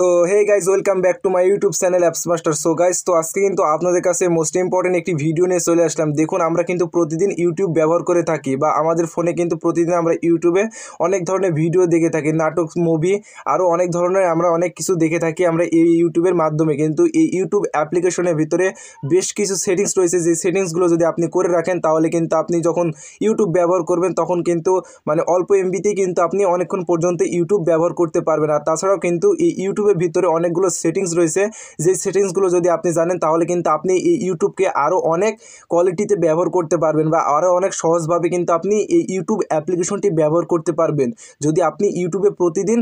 তো hey guys welcome back to my YouTube channel apps master so guys তো আজকে কিন্তু আপনাদের কাছে মোস্ট ইম্পর্টেন্ট একটি ভিডিও নিয়ে চলে আসলাম দেখুন আমরা কিন্তু প্রতিদিন ইউটিউব ব্যবহার করে থাকি বা আমাদের ফোনে কিন্তু প্রতিদিন আমরা ইউটিউবে অনেক ধরনের ভিডিও দেখে থাকি নাটক মুভি আরও অনেক ধরনের আমরা অনেক কিছু দেখে থাকি আমরা এই ইউটিউবের মাধ্যমে কিন্তু এই ইউটিউব অ্যাপ্লিকেশনের ভিতরে বেশ কিছু সেটিংস রয়েছে যে সেটিংসগুলো যদি আপনি করে রাখেন তাহলে কিন্তু আপনি যখন ইউটিউব ব্যবহার করবেন তখন কিন্তু মানে অল্প এমবিতেই কিন্তু আপনি অনেকক্ষণ পর্যন্ত ইউটিউব ব্যবহার করতে পারবেন আর তাছাড়াও কিন্তু এই ইউটিউব ইউটিউবের ভিতরে অনেকগুলো সেটিংস রয়েছে যে সেটিংসগুলো যদি আপনি জানেন তাহলে কিন্তু আপনি এই ইউটিউবকে আরও অনেক কোয়ালিটিতে ব্যবহার করতে পারবেন বা আরও অনেক সহজভাবে কিন্তু আপনি এই ইউটিউব অ্যাপ্লিকেশনটি ব্যবহার করতে পারবেন যদি আপনি ইউটিউবে প্রতিদিন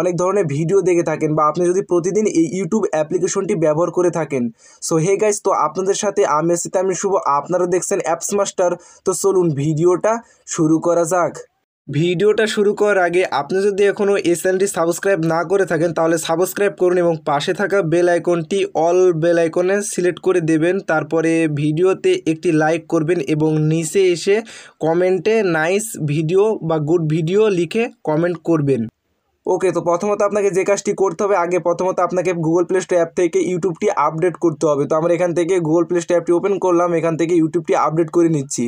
অনেক ধরনের ভিডিও দেখে থাকেন বা আপনি যদি প্রতিদিন এই ইউটিউব অ্যাপ্লিকেশনটি ব্যবহার করে থাকেন সো হে গাইজ তো আপনাদের সাথে আমি এসে আমি শুভ আপনারা দেখছেন অ্যাপস মাস্টার তো চলুন ভিডিওটা শুরু করা যাক ভিডিওটা শুরু করার আগে আপনি যদি এখনও এই সাবস্ক্রাইব না করে থাকেন তাহলে সাবস্ক্রাইব করুন এবং পাশে থাকা বেল আইকনটি অল বেল আইকনে সিলেক্ট করে দেবেন তারপরে ভিডিওতে একটি লাইক করবেন এবং নিচে এসে কমেন্টে নাইস ভিডিও বা গুড ভিডিও লিখে কমেন্ট করবেন ওকে তো প্রথমত আপনাকে যে কাজটি করতে হবে আগে প্রথমত আপনাকে গুগল প্লে স্টোর অ্যাপ থেকে ইউটিউবটি আপডেট করতে হবে তো আমরা এখান থেকে গুগল প্লে স্টোর অ্যাপটি ওপেন করলাম এখান থেকে ইউটিউবটি আপডেট করে নিচ্ছি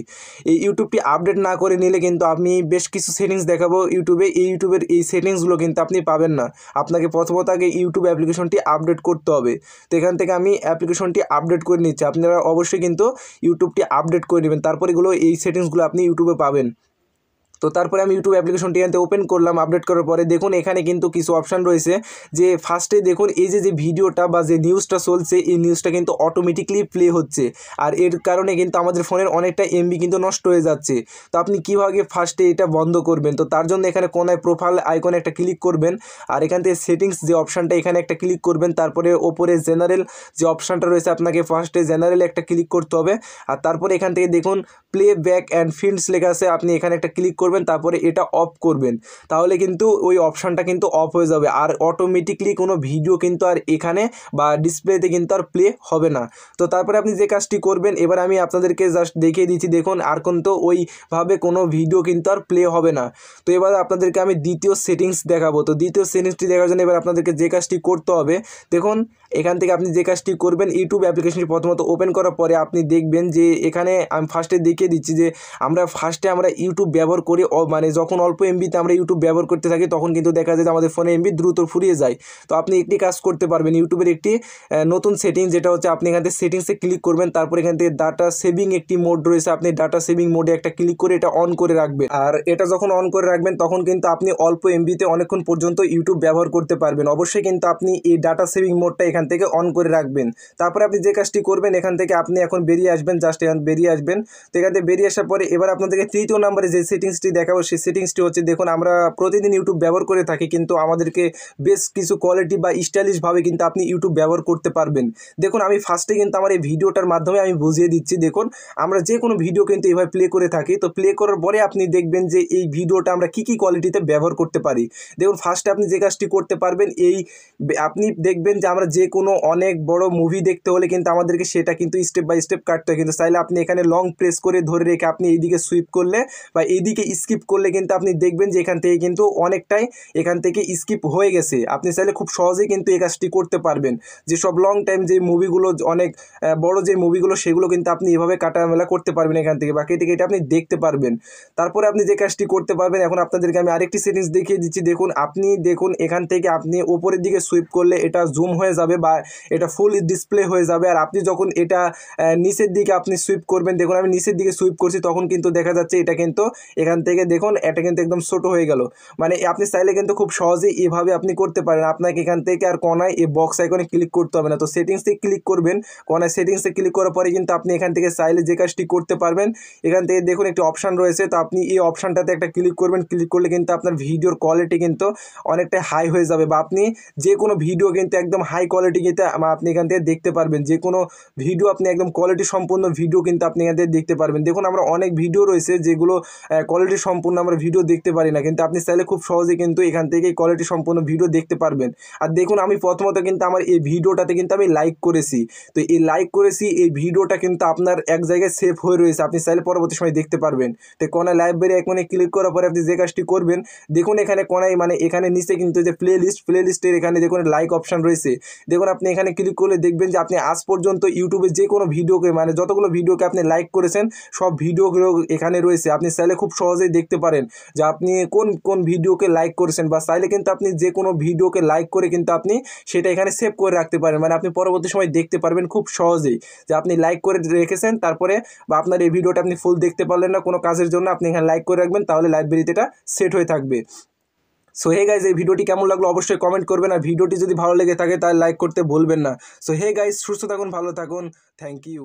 এই ইউটিউবটি আপডেট না করে নিলে কিন্তু আমি বেশ কিছু সেটিংস দেখাবো ইউটিউবে এই ইউটিউবের এই সেটিংসগুলো কিন্তু আপনি পাবেন না আপনাকে প্রথমত আগে ইউটিউব অ্যাপ্লিকেশনটি আপডেট করতে হবে তো এখান থেকে আমি অ্যাপ্লিকেশনটি আপডেট করে নিচ্ছি আপনারা অবশ্যই কিন্তু ইউটিউবটি আপডেট করে নেবেন তারপর এগুলো এই সেটিংসগুলো আপনি ইউটিউবে পাবেন তো তারপরে আমি ইউটিউব অ্যাপ্লিকেশনটি আনতে ওপেন করলাম আপডেট করার পরে দেখুন এখানে কিন্তু কিছু অপশান রয়েছে যে ফার্স্টে দেখুন এই যে যে ভিডিওটা বা যে নিউজটা চলছে এই নিউজটা কিন্তু অটোমেটিকলি প্লে হচ্ছে আর এর কারণে কিন্তু আমাদের ফোনের অনেকটা এমবি কিন্তু নষ্ট হয়ে যাচ্ছে তো আপনি কীভাবে ফার্স্টে এটা বন্ধ করবেন তো তার জন্য এখানে কোনায় প্রোফাইল আইকনে একটা ক্লিক করবেন আর এখান থেকে সেটিংস যে অপশানটা এখানে একটা ক্লিক করবেন তারপরে ওপরে জেনারেল যে অপশানটা রয়েছে আপনাকে ফার্স্টে জেনারেল একটা ক্লিক করতে হবে আর তারপরে এখান থেকে দেখুন প্লে ব্যাক অ্যান্ড ফিল্ডস লেখা আছে আপনি এখানে একটা ক্লিক করবেন তারপরে এটা অফ করবেন তাহলে কিন্তু ওই অপশানটা কিন্তু অফ হয়ে যাবে আর অটোমেটিকলি কোনো ভিডিও কিন্তু আর এখানে বা ডিসপ্লেতে কিন্তু আর প্লে হবে না তো তারপরে আপনি যে কাজটি করবেন এবার আমি আপনাদেরকে জাস্ট দেখিয়ে দিচ্ছি দেখুন আর কোন তো ওইভাবে কোনো ভিডিও কিন্তু আর প্লে হবে না তো এবার আপনাদেরকে আমি দ্বিতীয় সেটিংস দেখাবো তো দ্বিতীয় সেটিংসটি দেখার জন্য এবার আপনাদেরকে যে কাজটি করতে হবে দেখুন এখান থেকে আপনি যে কাজটি করবেন ইউটিউব অ্যাপ্লিকেশনটি প্রথমত ওপেন করার পরে আপনি দেখবেন যে এখানে আমি ফার্স্টে দেখিয়ে দিচ্ছি যে আমরা ফার্স্টে আমরা ইউটিউব ব্যবহার করে মানে যখন অল্প এমবিতে আমরা ইউটিউব ব্যবহার করতে থাকি তখন কিন্তু দেখা যায় যে আমাদের ফোনে এমবি দ্রুত ফুরিয়ে যায় তো আপনি একটি কাজ করতে পারবেন ইউটিউবের একটি নতুন সেটিং যেটা হচ্ছে আপনি এখান থেকে সেটিংসে ক্লিক করবেন তারপর এখান থেকে ডাটা সেভিং একটি মোড রয়েছে আপনি ডাটা সেভিং মোডে একটা ক্লিক করে এটা অন করে রাখবেন আর এটা যখন অন করে রাখবেন তখন কিন্তু আপনি অল্প এমবিতে অনেকক্ষণ পর্যন্ত ইউটিউব ব্যবহার করতে পারবেন অবশ্যই কিন্তু আপনি এই ডাটা সেভিং মোডটা এখান থেকে অন করে রাখবেন তারপরে আপনি যে কাজটি করবেন এখান থেকে আপনি এখন বেরিয়ে আসবেন জাস্ট এখন বেরিয়ে আসবেন তো এখান থেকে বেরিয়ে আসার পরে এবার আপনাদেরকে তৃতীয় নাম্বারে যে সেটিংসটি দেখাবো সেই সেটিংসটি হচ্ছে দেখুন আমরা প্রতিদিন ইউটিউব ব্যবহার করে থাকি কিন্তু আমাদেরকে বেশ কিছু কোয়ালিটি বা স্টাইলিশভাবে কিন্তু আপনি ইউটিউব ব্যবহার করতে পারবেন দেখুন আমি ফার্স্টে কিন্তু আমার এই ভিডিওটার মাধ্যমে আমি বুঝিয়ে দিচ্ছি দেখুন আমরা যে কোনো ভিডিও কিন্তু এভাবে প্লে করে থাকি তো প্লে করার পরে আপনি দেখবেন যে এই ভিডিওটা আমরা কী কী কোয়ালিটিতে ব্যবহার করতে পারি দেখুন ফার্স্টে আপনি যে কাজটি করতে পারবেন এই আপনি দেখবেন যে আমরা যে কোনো অনেক বড় মুভি দেখতে হলে কিন্তু আমাদেরকে সেটা কিন্তু স্টেপ বাই স্টেপ কাটতে হয় কিন্তু চাইলে আপনি এখানে লং প্রেস করে ধরে রেখে আপনি এইদিকে সুইপ করলে বা এইদিকে স্কিপ করলে কিন্তু আপনি দেখবেন যে এখান থেকে কিন্তু অনেকটাই এখান থেকে স্কিপ হয়ে গেছে আপনি চাইলে খুব সহজেই কিন্তু এই কাজটি করতে পারবেন যেসব লং টাইম যে মুভিগুলো অনেক বড় যে মুভিগুলো সেগুলো কিন্তু আপনি এভাবে কাটামেলা করতে পারবেন এখান থেকে বা কেটে কেটে আপনি দেখতে পারবেন তারপরে আপনি যে কাজটি করতে পারবেন এখন আপনাদেরকে আমি আরেকটি সেটিংস দেখিয়ে দিচ্ছি দেখুন আপনি দেখুন এখান থেকে আপনি ওপরের দিকে সুইপ করলে এটা জুম হয়ে যাবে বা এটা ফুল ডিসপ্লে হয়ে যাবে আর আপনি যখন এটা নিচের দিকে আপনি সুইপ করবেন দেখুন আমি নিচের দিকে সুইপ করছি তখন কিন্তু দেখা যাচ্ছে এটা কিন্তু এখান থেকে দেখুন এটা কিন্তু একদম ছোট হয়ে গেল মানে আপনি চাইলে কিন্তু খুব সহজেই এভাবে আপনি করতে পারেন আপনাকে এখান থেকে আর কোনায় এই বক্স আইকনে ক্লিক করতে হবে না তো সেটিংসে ক্লিক করবেন কনায় সেটিংসে ক্লিক করার পরে কিন্তু আপনি এখান থেকে চাইলে যে কাজটি করতে পারবেন এখান থেকে দেখুন একটি অপশান রয়েছে তো আপনি এই অপশানটাতে একটা ক্লিক করবেন ক্লিক করলে কিন্তু আপনার ভিডিওর কোয়ালিটি কিন্তু অনেকটা হাই হয়ে যাবে বা আপনি যে কোনো ভিডিও কিন্তু একদম হাই কোয়ালিটি কোয়ালিটিতে আপনি এখান থেকে দেখতে পারবেন যে কোনো ভিডিও আপনি একদম কোয়ালিটি সম্পূর্ণ ভিডিও কিন্তু আপনি এখান থেকে দেখতে পারবেন দেখুন আমরা অনেক ভিডিও রয়েছে যেগুলো কোয়ালিটি সম্পূর্ণ আমরা ভিডিও দেখতে পারি না কিন্তু আপনি চাইলে খুব সহজে কিন্তু এখান থেকে কোয়ালিটি সম্পূর্ণ ভিডিও দেখতে পারবেন আর দেখুন আমি প্রথমত কিন্তু আমার এই ভিডিওটাতে কিন্তু আমি লাইক করেছি তো এই লাইক করেছি এই ভিডিওটা কিন্তু আপনার এক জায়গায় সেভ হয়ে রয়েছে আপনি চাইলে পরবর্তী সময় দেখতে পারবেন তো কোনায় লাইব্রেরি এখানে ক্লিক করার পরে আপনি যে কাজটি করবেন দেখুন এখানে কোনায় মানে এখানে নিচে কিন্তু যে প্লে লিস্ট প্লে লিস্টের এখানে দেখুন লাইক অপশান রয়েছে দেখুন আপনি এখানে ক্লিক করলে দেখবেন যে আপনি আজ পর্যন্ত ইউটিউবে যে কোনো ভিডিওকে মানে যতগুলো ভিডিওকে আপনি লাইক করেছেন সব ভিডিওগুলো এখানে রয়েছে আপনি চাইলে খুব সহজেই দেখতে পারেন যে আপনি কোন কোন ভিডিওকে লাইক করেছেন বা চাইলে কিন্তু আপনি যে কোনো ভিডিওকে লাইক করে কিন্তু আপনি সেটা এখানে সেভ করে রাখতে পারেন মানে আপনি পরবর্তী সময় দেখতে পারবেন খুব সহজেই যে আপনি লাইক করে রেখেছেন তারপরে বা আপনার এই ভিডিওটা আপনি ফুল দেখতে পারলেন না কোনো কাজের জন্য আপনি এখানে লাইক করে রাখবেন তাহলে লাইব্রেরিতে এটা সেট হয়ে থাকবে সো হে গাইজ এই ভিডিওটি কেমন লাগলো অবশ্যই কমেন্ট করবেন আর ভিডিওটি যদি ভালো লেগে থাকে তাহলে লাইক করতে ভুলবেন না সো হে গাইজ সুস্থ থাকুন ভালো থাকুন থ্যাংক ইউ